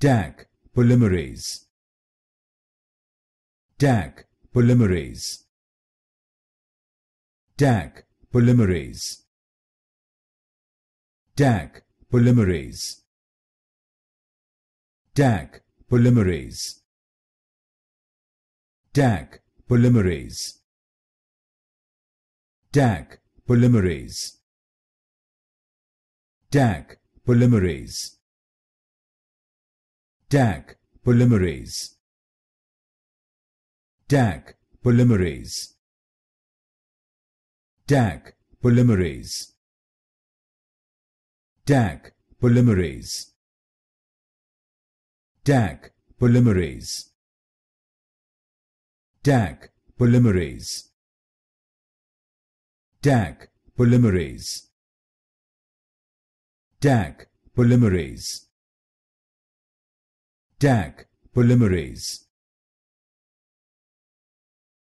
DAC polymerase DAC polymerase DAC polymerase DAC polymerase DAC polymerase DAC polymerase DAC polymerase DAC polymerase DAC polymerase DAC polymerase DAC polymerase DAC polymerase DAC polymerase DAC polymerase DAC polymerase DAC polymerase DAC polymerase